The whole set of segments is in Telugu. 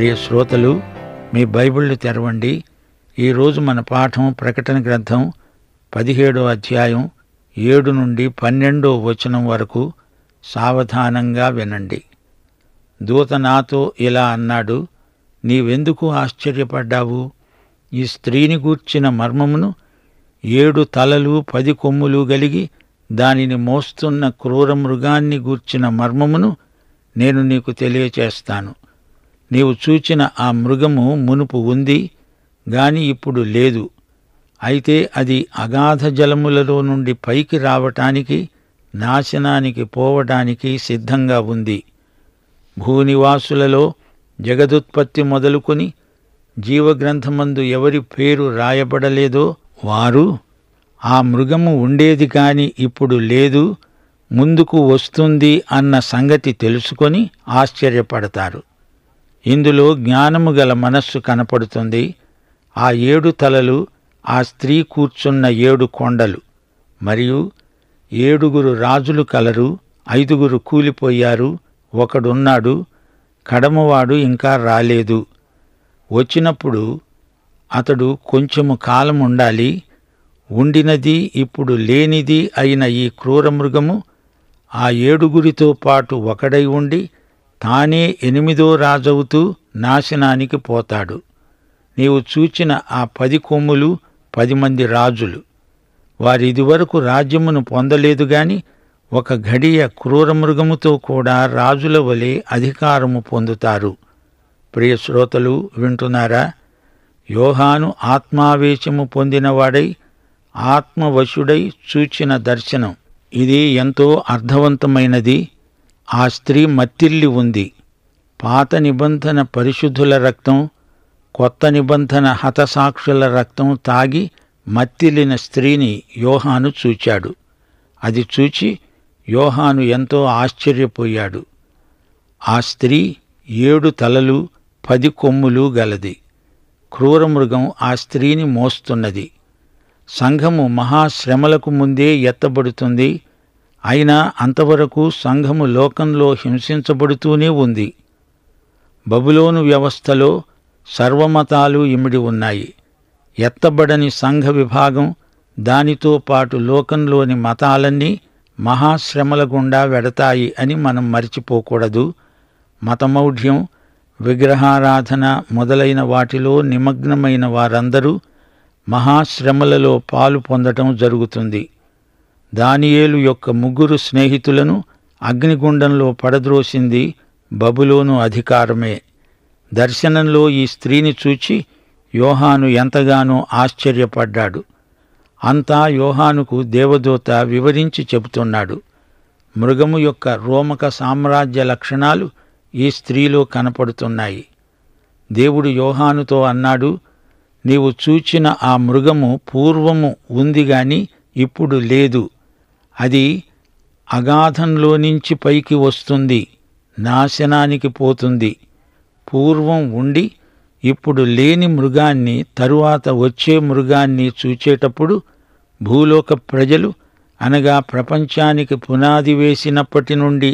ప్రియ శ్రోతలు మీ బైబిళ్ళు తెరవండి ఈరోజు మన పాఠం ప్రకటన గ్రంథం పదిహేడో అధ్యాయం ఏడు నుండి పన్నెండో వచనం వరకు సావధానంగా వినండి దూత నాతో ఇలా అన్నాడు నీవెందుకు ఆశ్చర్యపడ్డావు ఈ స్త్రీని గూర్చిన మర్మమును ఏడు తలలు పది కొమ్ములు కలిగి దానిని మోస్తున్న క్రూర మృగాన్ని గూర్చిన మర్మమును నేను నీకు తెలియచేస్తాను నీవు చూచిన ఆ మృగము మునుపు ఉంది గాని ఇప్పుడు లేదు అయితే అది అగాధ జలములలో నుండి పైకి రావటానికి నాశనానికి పోవటానికి సిద్ధంగా ఉంది భూనివాసులలో జగదుత్పత్తి మొదలుకొని జీవగ్రంథమందు ఎవరి పేరు రాయబడలేదో వారు ఆ మృగము ఉండేది కాని ఇప్పుడు లేదు ముందుకు వస్తుంది అన్న సంగతి తెలుసుకొని ఆశ్చర్యపడతారు ఇందులో జ్ఞానము గల మనస్సు కనపడుతుంది ఆ ఏడు తలలు ఆ స్త్రీ కూర్చున్న ఏడు కొండలు మరియు ఏడుగురు రాజులు కలరు ఐదుగురు కూలిపోయారు ఒకడున్నాడు కడమవాడు ఇంకా రాలేదు వచ్చినప్పుడు అతడు కొంచెము కాలం ఉండాలి ఉండినది ఇప్పుడు లేనిది అయిన ఈ క్రూరమృగము ఆ ఏడుగురితో పాటు ఒకడై ఉండి తానే ఎనిమిదో రాజవుతూ నాశనానికి పోతాడు నీవు చూచిన ఆ పది కొమ్ములు పది మంది రాజులు వారి ఇదివరకు రాజ్యమును పొందలేదు గాని ఒక ఘడియ క్రూరమృగముతో కూడా రాజుల వలె అధికారము పొందుతారు ప్రియ శ్రోతలు వింటున్నారా యోహాను ఆత్మావేశము పొందినవాడై ఆత్మవశుడై చూచిన దర్శనం ఇది ఎంతో అర్థవంతమైనది ఆ స్త్రీ మత్తిల్లి ఉంది పాత నిబంధన పరిశుద్ధుల రక్తం కొత్త నిబంధన హతసాక్షుల రక్తం తాగి మత్తిల్లిన స్త్రీని యోహాను చూచాడు అది చూచి యోహాను ఎంతో ఆశ్చర్యపోయాడు ఆ స్త్రీ ఏడు తలలు పది కొమ్ములు గలది క్రూరమృగం ఆ స్త్రీని మోస్తున్నది సంఘము మహాశ్రమలకు ముందే ఎత్తబడుతుంది అయినా అంతవరకు సంఘము లోకంలో హింసించబడుతూనే ఉంది బబులోను వ్యవస్థలో సర్వమతాలు ఇమిడి ఉన్నాయి ఎత్తబడని సంఘ విభాగం దానితో పాటు లోకంలోని మతాలన్నీ మహాశ్రమల గుండా వెడతాయి అని మనం మరిచిపోకూడదు మతమౌఢ్యం విగ్రహారాధన మొదలైన వాటిలో నిమగ్నమైన వారందరూ మహాశ్రమలలో పాలు పొందటం జరుగుతుంది దానియేలు యొక్క ముగ్గురు స్నేహితులను అగ్నిగుండంలో పడద్రోసింది బబులోను అధికారమే దర్శనంలో ఈ స్త్రీని చూచి యోహాను ఎంతగానో ఆశ్చర్యపడ్డాడు అంతా యోహానుకు దేవదూత వివరించి చెబుతున్నాడు మృగము యొక్క రోమక సామ్రాజ్య లక్షణాలు ఈ స్త్రీలో కనపడుతున్నాయి దేవుడు యోహానుతో అన్నాడు నీవు చూచిన ఆ మృగము పూర్వము ఉంది ఇప్పుడు లేదు అది అగాధంలో నుంచి పైకి వస్తుంది నాశనానికి పోతుంది పూర్వం ఉండి ఇప్పుడు లేని మృగాన్ని తరువాత వచ్చే మృగాన్ని చూచేటప్పుడు భూలోక ప్రజలు అనగా ప్రపంచానికి పునాది వేసినప్పటి నుండి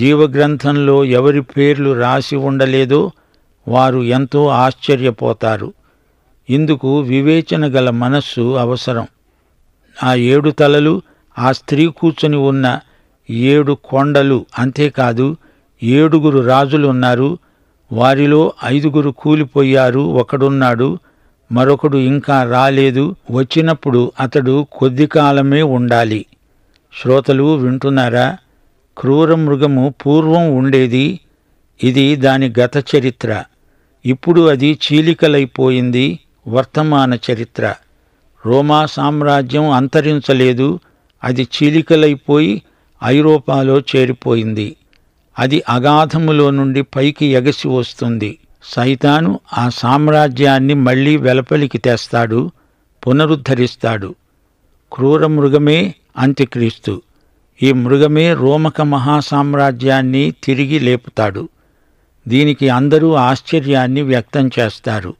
జీవగ్రంథంలో ఎవరి పేర్లు రాసి ఉండలేదో వారు ఎంతో ఆశ్చర్యపోతారు ఇందుకు వివేచన గల మనస్సు అవసరం ఆ ఏడు తలలు ఆ స్త్రీ కూర్చుని ఉన్న ఏడు కొండలు అంతేకాదు ఏడుగురు రాజులున్నారు వారిలో ఐదుగురు కూలిపోయారు ఒకడున్నాడు మరొకడు ఇంకా రాలేదు వచ్చినప్పుడు అతడు కొద్ది కాలమే ఉండాలి శ్రోతలు వింటున్నారా క్రూర మృగము పూర్వం ఉండేది ఇది దాని గత చరిత్ర ఇప్పుడు అది చీలికలైపోయింది వర్తమాన చరిత్ర రోమా సామ్రాజ్యం అంతరించలేదు అది చీలికలైపోయి ఐరోపాలో చేరిపోయింది అది అగాధములో నుండి పైకి ఎగసి వస్తుంది సైతాను ఆ సామ్రాజ్యాన్ని మళ్లీ వెలపలికి తెస్తాడు పునరుద్ధరిస్తాడు క్రూర మృగమే అంత్యక్రీస్తు ఈ మృగమే రోమక మహాసామ్రాజ్యాన్ని తిరిగి లేపుతాడు దీనికి అందరూ ఆశ్చర్యాన్ని వ్యక్తం చేస్తారు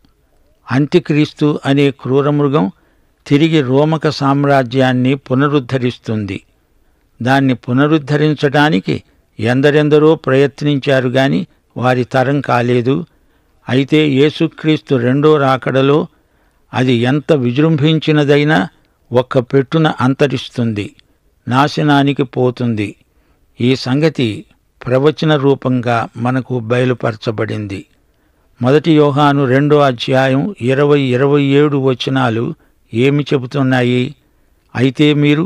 అంత్యక్రీస్తు అనే క్రూరమృగం తిరిగి రోమక సామ్రాజ్యాన్ని పునరుద్ధరిస్తుంది దాన్ని పునరుద్ధరించడానికి ఎందరెందరో ప్రయత్నించారు గాని వారి తరం కాలేదు అయితే యేసుక్రీస్తు రెండో రాకడలో అది ఎంత విజృంభించినదైనా ఒక్క పెట్టున అంతరిస్తుంది నాశనానికి పోతుంది ఈ సంగతి ప్రవచన రూపంగా మనకు బయలుపరచబడింది మొదటి యోహాను రెండో అధ్యాయం ఇరవై ఇరవై ఏడు వచనాలు ఏమి చెబుతున్నాయి అయితే మీరు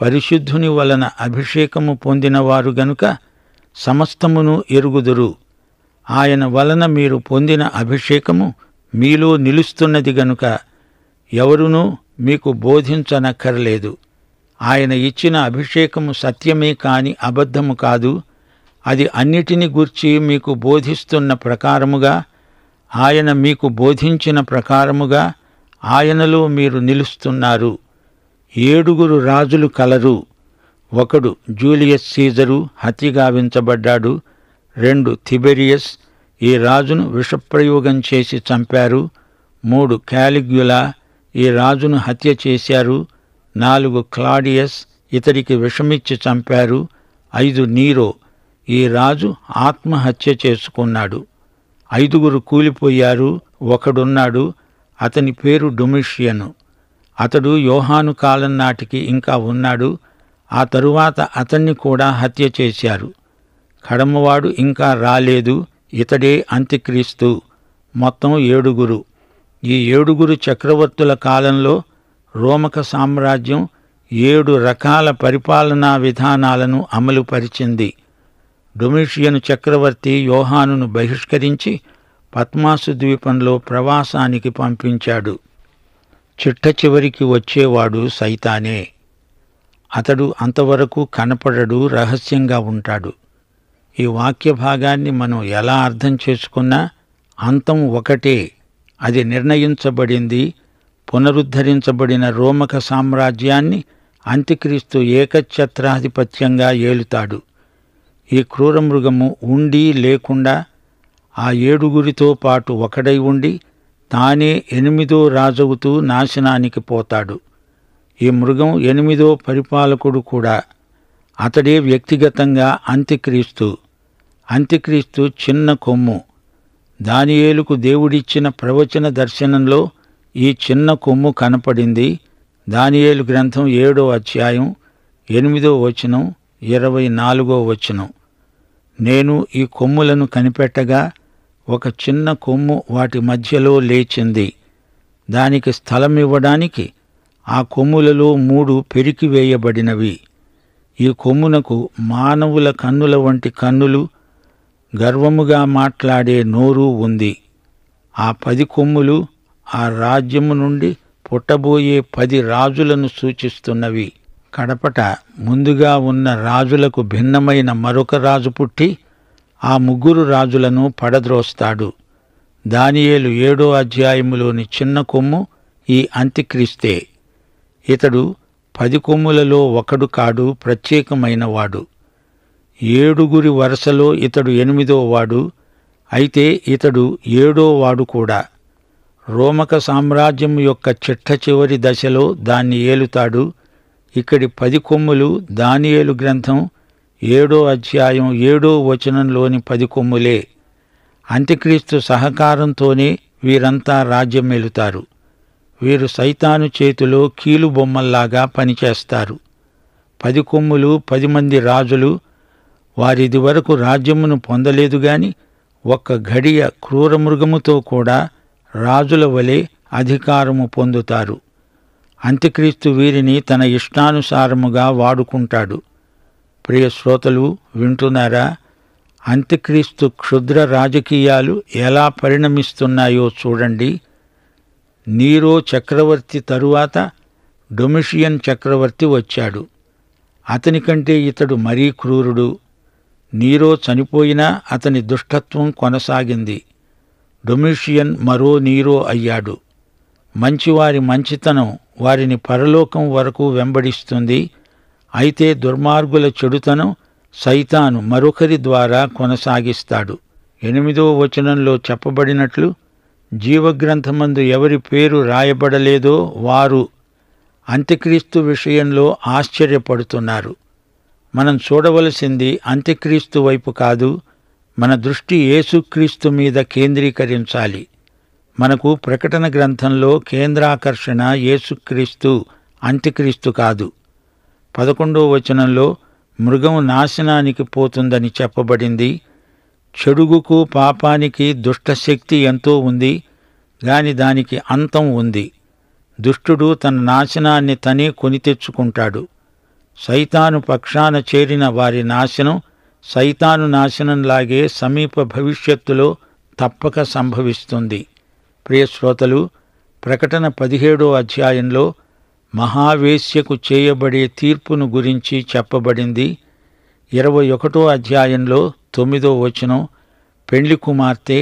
పరిశుద్ధుని వలన అభిషేకము పొందినవారు గనుక సమస్తమును ఎరుగుదురు ఆయన వలన మీరు పొందిన అభిషేకము మీలో నిలుస్తున్నది గనుక ఎవరునూ మీకు బోధించనక్కర్లేదు ఆయన ఇచ్చిన అభిషేకము సత్యమే కాని అబద్ధము కాదు అది అన్నిటిని గూర్చి మీకు బోధిస్తున్న ప్రకారముగా ఆయన మీకు బోధించిన ప్రకారముగా ఆయనలో మీరు నిలుస్తున్నారు ఏడుగురు రాజులు కలరు ఒకడు జూలియస్ సీజరు హత్య రెండు థిబెరియస్ ఈ రాజును విషప్రయోగం చేసి చంపారు మూడు క్యాలిగ్యులా ఈ రాజును హత్య చేశారు నాలుగు క్లాడియస్ ఇతడికి విషమిచ్చి చంపారు ఐదు నీరో ఈ రాజు ఆత్మహత్య చేసుకున్నాడు ఐదుగురు కూలిపోయారు ఒకడున్నాడు అతని పేరు డొమిషియను అతడు యోహాను కాలం నాటికి ఇంకా ఉన్నాడు ఆ తరువాత అతన్ని కూడా హత్య చేశారు కడమవాడు ఇంకా రాలేదు ఇతడే అంత్యక్రీస్తు మొత్తం ఏడుగురు ఈ ఏడుగురు చక్రవర్తుల కాలంలో రోమక సామ్రాజ్యం ఏడు రకాల పరిపాలనా విధానాలను అమలుపరిచింది డొమిషియను చక్రవర్తి యోహానును బహిష్కరించి పద్మాసు ద్వీపంలో ప్రవాసానికి పంపించాడు చిట్ట చివరికి వచ్చేవాడు సైతానే అతడు అంతవరకు కనపడడు రహస్యంగా ఉంటాడు ఈ వాక్య భాగాన్ని మనం ఎలా అర్థం చేసుకున్నా అంతం ఒకటే అది నిర్ణయించబడింది పునరుద్ధరించబడిన రోమక సామ్రాజ్యాన్ని అంత్యక్రీస్తు ఏకఛత్రాధిపత్యంగా ఏలుతాడు ఈ క్రూరమృగము ఉండి లేకుండా ఆ ఏడుగురితో పాటు ఒకడై ఉండి తానే ఎనిమిదో రాజవుతూ నాశనానికి పోతాడు ఈ మృగం ఎనిమిదో పరిపాలకుడు కూడా అతడే వ్యక్తిగతంగా అంత్యక్రీస్తు అంత్యక్రీస్తు చిన్న కొమ్ము దానియేలుకు దేవుడిచ్చిన ప్రవచన దర్శనంలో ఈ చిన్న కొమ్ము కనపడింది దానియేలు గ్రంథం ఏడో అధ్యాయం ఎనిమిదో వచనం ఇరవై నాలుగో వచనం నేను ఈ కొమ్ములను కనిపెట్టగా ఒక చిన్న కొమ్ము వాటి మధ్యలో లేచింది దానికి స్థలమివ్వడానికి ఆ కొమ్ములలో మూడు పెరికివేయబడినవి ఈ కొమ్మునకు మానవుల కన్నుల వంటి కన్నులు గర్వముగా మాట్లాడే నోరు ఉంది ఆ పది కొమ్ములు ఆ రాజ్యము నుండి పుట్టబోయే పది రాజులను సూచిస్తున్నవి కడపట ముందుగా ఉన్న రాజులకు భిన్నమైన మరొక రాజు పుట్టి ఆ ముగ్గురు రాజులను పడద్రోస్తాడు దానియేలు ఏడో అధ్యాయములోని చిన్న కొమ్ము ఈ అంత్యక్రిస్తే ఇతడు పది కొమ్ములలో ఒకడు కాడు ప్రత్యేకమైనవాడు ఏడుగురి వరుసలో ఇతడు ఎనిమిదో వాడు అయితే ఇతడు ఏడో వాడు కూడా రోమక సామ్రాజ్యం యొక్క చిట్ట చివరి దశలో దాన్ని ఏలుతాడు ఇక్కడి పది కొమ్ములు దానియేలు గ్రంథం ఏడో అధ్యాయం ఏడో వచనంలోని పది కొమ్ములే అంత్యక్రీస్తు సహకారంతోనే వీరంతా రాజ్యమేలుతారు వీరు సైతాను చేతిలో కీలుబొమ్మల్లాగా పనిచేస్తారు పది కొమ్ములు పది మంది రాజులు వారిది వరకు రాజ్యమును పొందలేదు గాని ఒక్క ఘడియ క్రూరమృగముతో కూడా రాజుల వలె అధికారము పొందుతారు అంత్యక్రీస్తు వీరిని తన ఇష్టానుసారముగా వాడుకుంటాడు ప్రియ శ్రోతలు వింటున్నారా అంత్యక్రీస్తు క్షుద్ర రాజకీయాలు ఎలా పరిణమిస్తున్నాయో చూడండి నీరో చక్రవర్తి తరువాత డొమిషియన్ చక్రవర్తి వచ్చాడు అతని కంటే ఇతడు మరీ క్రూరుడు నీరో చనిపోయినా అతని దుష్టత్వం కొనసాగింది డొమిషియన్ మరో నీరో అయ్యాడు మంచివారి మంచితనం వారిని పరలోకం వరకు వెంబడిస్తుంది అయితే దుర్మార్గుల చెడుతనం సైతాను మరొకరి ద్వారా కొనసాగిస్తాడు ఎనిమిదో వచనంలో చెప్పబడినట్లు జీవగ్రంథమందు ఎవరి పేరు రాయబడలేదో వారు అంత్యక్రీస్తు విషయంలో ఆశ్చర్యపడుతున్నారు మనం చూడవలసింది అంత్యక్రీస్తు వైపు కాదు మన దృష్టి యేసుక్రీస్తు మీద కేంద్రీకరించాలి మనకు ప్రకటన గ్రంథంలో కేంద్రాకర్షణ యేసుక్రీస్తు అంత్యక్రీస్తు కాదు పదకొండో వచనంలో మృగం నాశనానికి పోతుందని చెప్పబడింది చెడుగుకు పాపానికి దుష్టశక్తి ఎంతో ఉంది గాని దానికి అంతం ఉంది దుష్టుడు తన నాశనాన్ని తనే కొని తెచ్చుకుంటాడు సైతాను పక్షాన చేరిన వారి నాశనం సైతాను నాశనంలాగే సమీప భవిష్యత్తులో తప్పక సంభవిస్తుంది ప్రియశ్రోతలు ప్రకటన పదిహేడో అధ్యాయంలో మహావేశ్యకు చేయబడే తీర్పును గురించి చెప్పబడింది ఇరవై ఒకటో అధ్యాయంలో తొమ్మిదో వచనం పెండ్లి కుమార్తె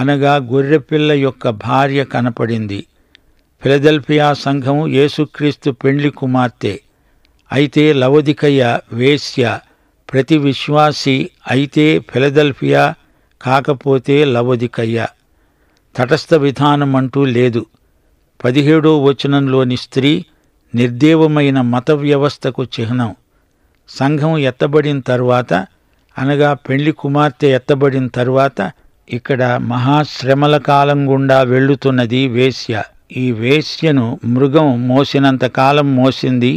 అనగా గొర్రెపిల్ల యొక్క భార్య కనపడింది ఫిలదెల్ఫియా సంఘం యేసుక్రీస్తు పెండ్లి కుమార్తె అయితే లవదికయ్య వేశ్య ప్రతి విశ్వాసి అయితే ఫిలదెల్ఫియా కాకపోతే లవదికయ్య తటస్థ విధానం అంటూ లేదు పదిహేడో వచనంలోని స్త్రీ నిర్దేవమైన మత వ్యవస్థకు చిహ్నం సంఘం ఎత్తబడిన తర్వాత అనగా పెళ్లి కుమార్తె ఎత్తబడిన తర్వాత ఇక్కడ మహాశ్రమల కాలం గుండా వెళ్ళుతున్నది వేశ్య ఈ వేశ్యను మృగం మోసినంత కాలం మోసింది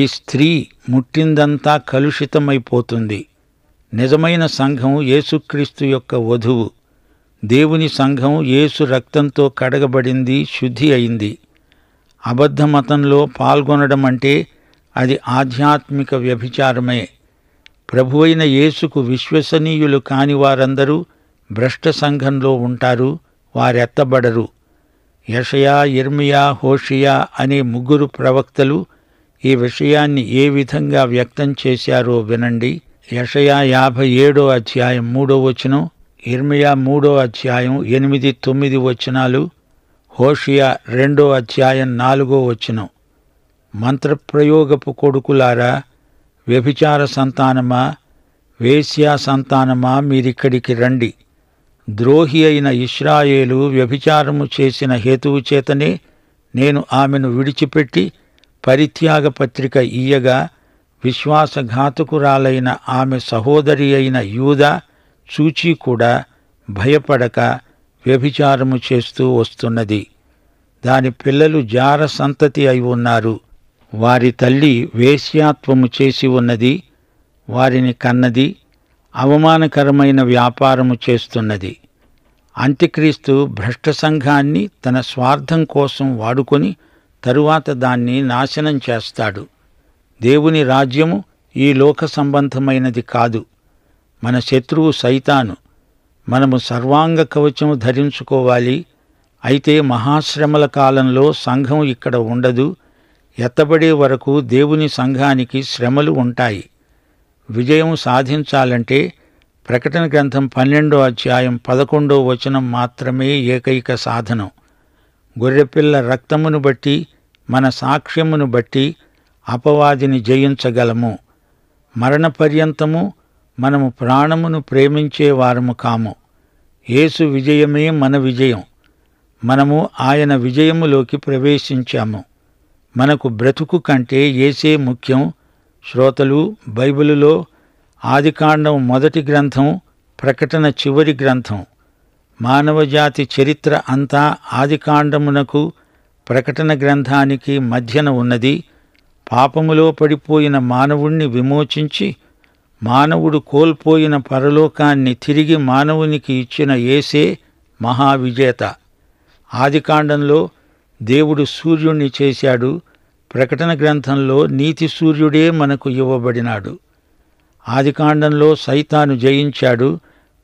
ఈ స్త్రీ ముట్టిందంతా కలుషితమైపోతుంది నిజమైన సంఘం యేసుక్రీస్తు యొక్క వధువు దేవుని సంఘం యేసు రక్తంతో కడగబడింది శుద్ధి అయింది అబద్ధ మతంలో పాల్గొనడం అంటే అది ఆధ్యాత్మిక వ్యభిచారమే ప్రభు అయిన యేసుకు విశ్వసనీయులు కాని వారందరూ భ్రష్ట సంఘంలో ఉంటారు వారెత్తబడరు యషయా ఇర్మియా హోషియా అనే ముగ్గురు ప్రవక్తలు ఈ విషయాన్ని ఏ విధంగా వ్యక్తం చేశారో వినండి యషయా యాభై ఏడో అధ్యాయం మూడో వచనం ఇర్మియా మూడో అధ్యాయం ఎనిమిది తొమ్మిది వచనాలు హోషియా రెండో అధ్యాయం నాలుగో వచనం మంత్రప్రయోగపు కొడుకులారా వ్యభిచార సంతానమా వేశ్యా సంతానమా మీరిక్కడికి రండి ద్రోహి అయిన ఇస్రాయేలు వ్యభిచారము చేసిన హేతువు చేతనే నేను ఆమెను విడిచిపెట్టి పరిత్యాగ పత్రిక ఇయ్యగా విశ్వాసఘాతకురాలైన ఆమె సహోదరి అయిన యూదా చూచి కూడా భయపడక వ్యభిచారము చేస్తూ వస్తున్నది దాని పిల్లలు జార సంతతి అయి ఉన్నారు వారి తల్లి వేశ్యాత్వము చేసి ఉన్నది వారిని కన్నది అవమానకరమైన వ్యాపారము చేస్తున్నది అంత్యక్రీస్తు భ్రష్ట సంఘాన్ని తన స్వార్థం కోసం వాడుకొని తరువాత దాన్ని నాశనం చేస్తాడు దేవుని రాజ్యము ఈ లోక సంబంధమైనది కాదు మన శత్రువు సైతాను మనము సర్వాంగ కవచం ధరించుకోవాలి అయితే మహాశ్రమల కాలంలో సంఘం ఇక్కడ ఉండదు ఎత్తబడే వరకు దేవుని సంఘానికి శ్రమలు ఉంటాయి విజయం సాధించాలంటే ప్రకటన గ్రంథం పన్నెండో అధ్యాయం పదకొండో వచనం మాత్రమే ఏకైక సాధనం గొర్రెపిల్ల రక్తమును బట్టి మన సాక్ష్యమును బట్టి అపవాదిని జయించగలము మరణపర్యంతము మనము ప్రాణమును ప్రేమించే వారము కాము యేసు విజయమే మన విజయం మనము ఆయన విజయములోకి ప్రవేశించాము మనకు బ్రతుకు కంటే ఏసే ముఖ్యం శ్రోతలు బైబిలులో ఆదికాండం మొదటి గ్రంథం ప్రకటన చివరి గ్రంథం మానవజాతి చరిత్ర అంతా ఆదికాండమునకు ప్రకటన గ్రంథానికి మధ్యన ఉన్నది పాపములో పడిపోయిన మానవుణ్ణి విమోచించి మానవుడు కోల్పోయిన పరలోకాన్ని తిరిగి మానవునికి ఇచ్చిన ఏసే మహావిజేత ఆదికాండంలో దేవుడు సూర్యుణ్ణి చేశాడు ప్రకటన గ్రంథంలో నీతి సూర్యుడే మనకు ఇవ్వబడినాడు ఆదికాండంలో సైతాను జయించాడు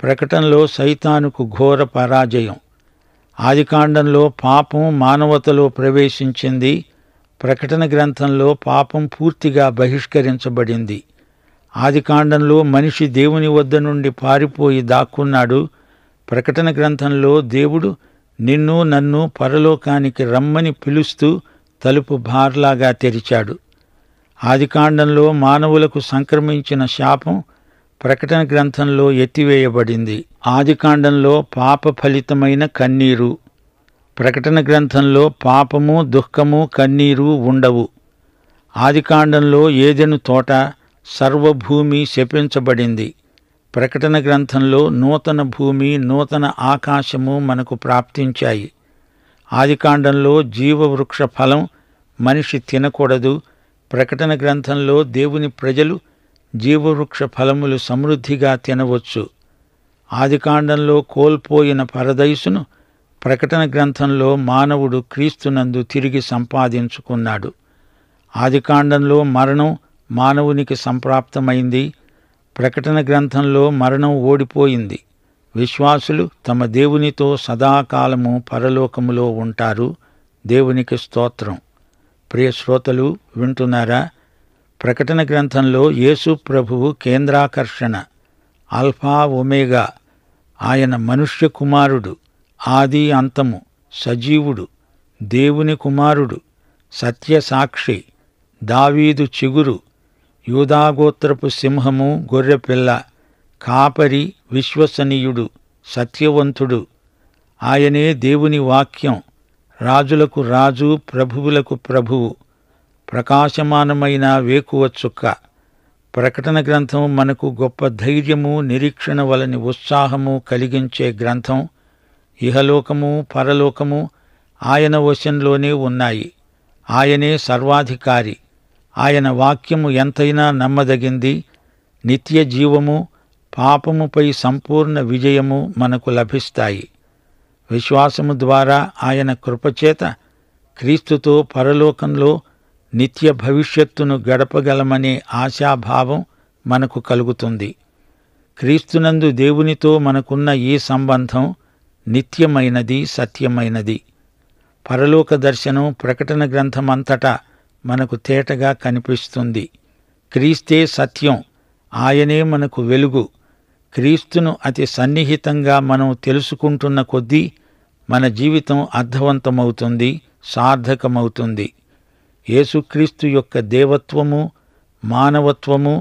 ప్రకటనలో సైతానుకు ఘోర పరాజయం ఆదికాండంలో పాపం మానవతలో ప్రవేశించింది ప్రకటన గ్రంథంలో పాపం పూర్తిగా బహిష్కరించబడింది ఆదికాండంలో మనిషి దేవుని వద్ద నుండి పారిపోయి దాక్కున్నాడు ప్రకటన గ్రంథంలో దేవుడు నిన్ను నన్ను పరలోకానికి రమ్మని పిలుస్తూ తలుపు భార్లాగా తెరిచాడు ఆదికాండంలో మానవులకు సంక్రమించిన శాపం ప్రకటన గ్రంథంలో ఎత్తివేయబడింది ఆదికాండంలో పాప ఫలితమైన కన్నీరు ప్రకటన గ్రంథంలో పాపము దుఃఖము కన్నీరు ఉండవు ఆదికాండంలో ఏదెను తోట సర్వభూమి శపించబడింది ప్రకటన గ్రంథంలో నూతన భూమి నూతన ఆకాశము మనకు ప్రాప్తించాయి ఆదికాండంలో జీవవృక్ష ఫలం మనిషి తినకూడదు ప్రకటన గ్రంథంలో దేవుని ప్రజలు జీవవృక్ష ఫలములు సమృద్ధిగా తినవచ్చు ఆదికాండంలో కోల్పోయిన పరదయసును ప్రకటన గ్రంథంలో మానవుడు క్రీస్తునందు తిరిగి సంపాదించుకున్నాడు ఆదికాండంలో మరణం మానవునికి సంప్రాప్తమైంది ప్రకటన గ్రంథంలో మరణం ఓడిపోయింది విశ్వాసులు తమ దేవునితో సదాకాలము పరలోకములో ఉంటారు దేవునికి స్తోత్రం ప్రియ శ్రోతలు వింటున్నారా ప్రకటన గ్రంథంలో యేసు ప్రభువు కేంద్రాకర్షణ అల్ఫా ఒమేగా ఆయన మనుష్య కుమారుడు ఆది అంతము సజీవుడు దేవుని కుమారుడు సత్యసాక్షి దావీదు చిగురు యూదాగోత్రపు సింహము గొర్రెపిల్ల కాపరి విశ్వసనీయుడు సత్యవంతుడు ఆయనే దేవుని వాక్యం రాజులకు రాజు ప్రభువులకు ప్రభువు ప్రకాశమానమైన వేకువ చుక్క ప్రకటన గ్రంథం మనకు గొప్ప ధైర్యము నిరీక్షణ వలని ఉత్సాహము కలిగించే గ్రంథం ఇహలోకము పరలోకము ఆయన వశంలోనే ఉన్నాయి ఆయనే సర్వాధికారి ఆయన వాక్యము ఎంతైనా నమ్మదగింది నిత్య జీవము పాపముపై సంపూర్ణ విజయము మనకు లభిస్తాయి విశ్వాసము ద్వారా ఆయన కృపచేత క్రీస్తుతో పరలోకంలో నిత్య భవిష్యత్తును గడపగలమనే ఆశాభావం మనకు కలుగుతుంది క్రీస్తునందు దేవునితో మనకున్న ఈ సంబంధం నిత్యమైనది సత్యమైనది పరలోక దర్శనం ప్రకటన గ్రంథమంతటా మనకు తేటగా కనిపిస్తుంది క్రీస్తే సత్యం ఆయనే మనకు వెలుగు క్రీస్తును అతి సన్నిహితంగా మనం తెలుసుకుంటున్న కొద్దీ మన జీవితం అర్థవంతమవుతుంది సార్థకమవుతుంది యేసుక్రీస్తు యొక్క దేవత్వము మానవత్వము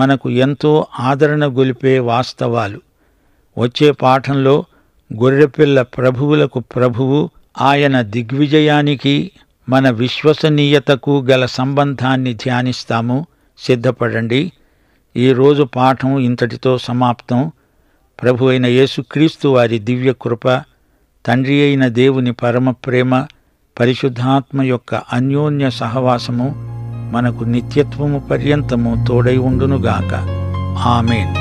మనకు ఎంతో ఆదరణ గొలిపే వాస్తవాలు వచ్చే పాఠంలో గొర్రెపిల్ల ప్రభువులకు ప్రభువు ఆయన దిగ్విజయానికి మన విశ్వసనీయతకు గల సంబంధాన్ని ధ్యానిస్తాము సిద్ధపడండి ఈరోజు పాఠం ఇంతటితో సమాప్తం ప్రభు అయిన యేసుక్రీస్తు వారి దివ్య కృప తండ్రి అయిన దేవుని పరమ ప్రేమ పరిశుద్ధాత్మ యొక్క అన్యోన్య సహవాసము మనకు నిత్యత్వము పర్యంతము తోడై ఉండునుగాక ఆమెన్